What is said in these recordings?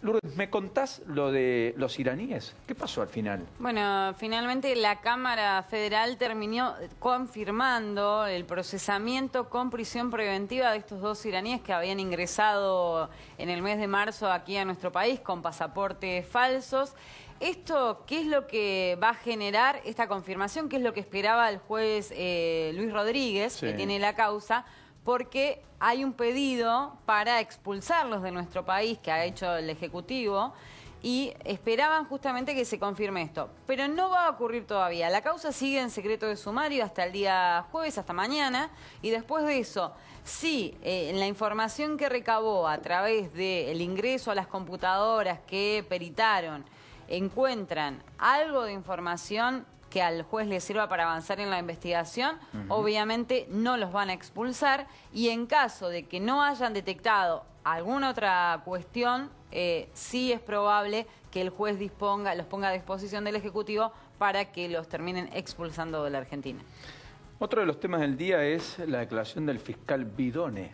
Lourdes, ¿me contás lo de los iraníes? ¿Qué pasó al final? Bueno, finalmente la Cámara Federal terminó confirmando el procesamiento con prisión preventiva de estos dos iraníes que habían ingresado en el mes de marzo aquí a nuestro país con pasaportes falsos. ¿Esto qué es lo que va a generar esta confirmación? ¿Qué es lo que esperaba el juez eh, Luis Rodríguez, que tiene la causa? porque hay un pedido para expulsarlos de nuestro país que ha hecho el Ejecutivo y esperaban justamente que se confirme esto. Pero no va a ocurrir todavía. La causa sigue en secreto de sumario hasta el día jueves, hasta mañana, y después de eso, sí, en eh, la información que recabó a través del ingreso a las computadoras que peritaron, encuentran algo de información que al juez le sirva para avanzar en la investigación, obviamente no los van a expulsar y en caso de que no hayan detectado alguna otra cuestión, eh, sí es probable que el juez disponga, los ponga a disposición del Ejecutivo para que los terminen expulsando de la Argentina. Otro de los temas del día es la declaración del fiscal Bidone.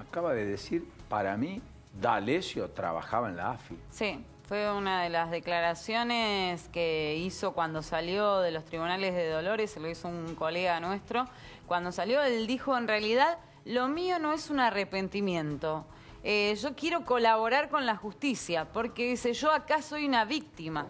Acaba de decir, para mí, D'Alessio trabajaba en la AFI. Sí. Fue una de las declaraciones que hizo cuando salió de los tribunales de Dolores, se lo hizo un colega nuestro. Cuando salió, él dijo, en realidad, lo mío no es un arrepentimiento. Eh, yo quiero colaborar con la justicia, porque dice, yo acá soy una víctima.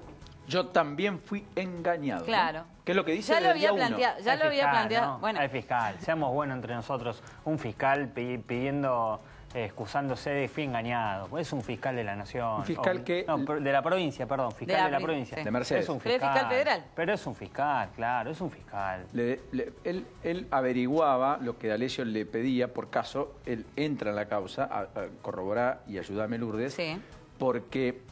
Yo también fui engañado. Claro. ¿Qué es lo que dice? Ya lo había planteado. Ya lo había planteado. Bueno. fiscal, seamos buenos entre nosotros. Un fiscal pidiendo eh, excusándose de fin engañado. Es un fiscal de la nación. fiscal que... No, de la provincia, perdón. Fiscal de la, provincia. De Mercedes. Es un fiscal, es federal. Pero es un fiscal, claro, es un fiscal. él, averiguaba lo que D'Alessio le pedía, por caso, él entra en la causa, a, corroborar y ayudarme Lourdes, sí. porque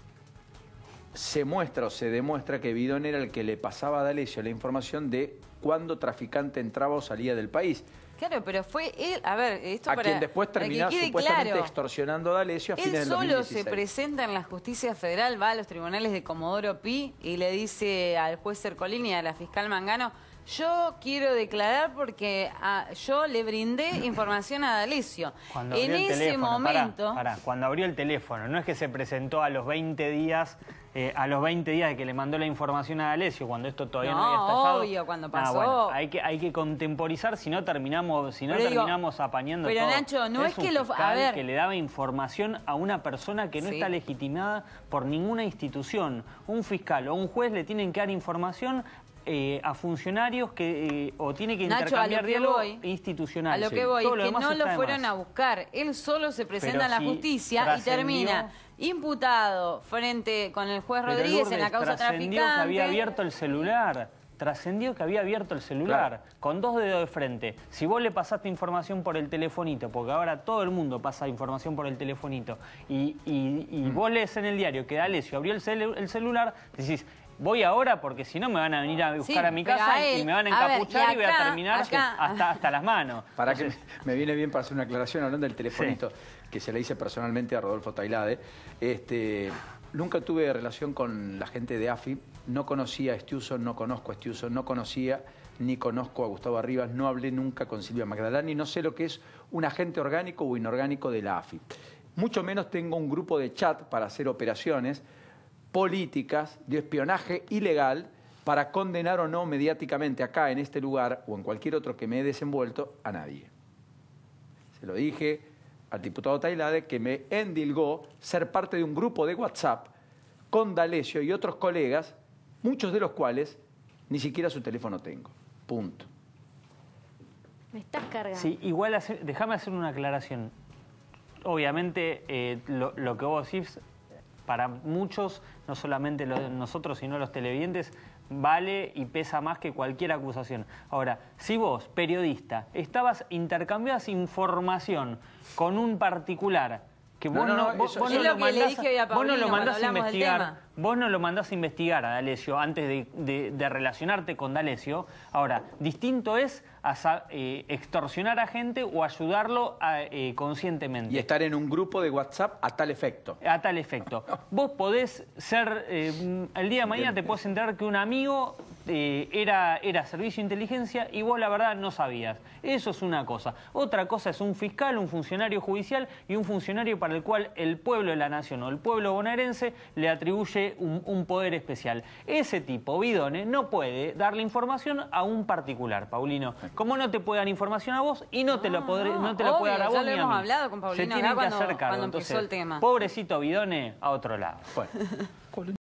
se muestra o se demuestra que Bidón era el que le pasaba a D'Alessio la información de cuando traficante entraba o salía del país. Claro, pero fue él, a ver, esto a para... quien después terminaba supuestamente extorsionando a D'Alessio a él fines solo se presenta en la justicia federal, va a los tribunales de Comodoro Pi y le dice al juez Cercolini y a la fiscal Mangano, yo quiero declarar porque ah, yo le brindé información a D'Alessio. en ese momento... cuando abrió el teléfono, no es que se presentó a los 20 días... Eh, a los 20 días de que le mandó la información a D'Alessio, cuando esto todavía no, no había estallado... obvio, cuando pasó. Ah, hay que, hay que contemporizar, si no terminamos, si no terminamos apañando Nacho, no es, que lo a que le daba información a una persona que no está legitimada por ninguna institución. Un fiscal o un juez le tienen que dar información eh, a funcionarios que eh, o tiene que intercambiar diálogo institucional. A lo que voy, que no lo fueron a buscar. Él solo se presenta en la justicia y termina imputado frente con el juez Rodríguez en la causa traficante. que había abierto el celular trascendió que había abierto el celular con dos dedos de frente. Si vos le pasaste información por el telefonito, porque ahora todo el mundo pasa información por el telefonito, y, mm. vos lees en el diario que D'Alessio abrió el, el celular, decís, voy ahora porque si no me van a venir a buscar a mi casa y me van a encapuchar y, voy a terminar hasta, las manos. Para que me viene bien para hacer una aclaración hablando del telefonito que se le hice personalmente a Rodolfo Tailade. Este, nunca tuve relación con la gente de AFI, no conocía a Estiuso, no conozco a Estiuso, no conocía ni conozco a Gustavo Arribas, no hablé nunca con Silvia y no sé lo que es un agente orgánico o inorgánico de la AFI. Mucho menos tengo un grupo de chat para hacer operaciones políticas de espionaje ilegal para condenar o no mediáticamente acá en este lugar o en cualquier otro que me he desenvuelto a nadie. Se lo dije al diputado Tailade que me endilgó ser parte de un grupo de WhatsApp con D'Alessio y otros colegas, muchos de los cuales ni siquiera su teléfono tengo. Punto. Me estás cargando. Sí, igual déjame hacer una aclaración. Obviamente eh, lo, lo que vos decís para muchos, no solamente nosotros, sino los televidentes, vale y pesa más que cualquier acusación. Ahora, si vos, periodista, estabas intercambiando información con un particular, vos no, lo, mandás, a investigar, vos lo a investigar a D'Alessio antes de, relacionarte con D'Alessio. Ahora, distinto es eh, extorsionar a gente o ayudarlo eh, conscientemente. Y estar en un grupo de WhatsApp a tal efecto. A tal efecto. vos podés ser, eh, el día de mañana te podés enterar que un amigo era, era servicio de inteligencia y vos la verdad no sabías. Eso es una cosa. Otra cosa es un fiscal, un funcionario judicial y un funcionario para el cual el pueblo de la nación o el pueblo bonaerense le atribuye un, poder especial. Ese tipo, Bidone, no puede darle información a un particular, Paulino. Como no te puede dar información a vos y no te la, ah, no, te la puede dar a vos. Ya lo hemos hablado con Paulino Se cuando, el tema. Pobrecito Bidone a otro lado. Bueno.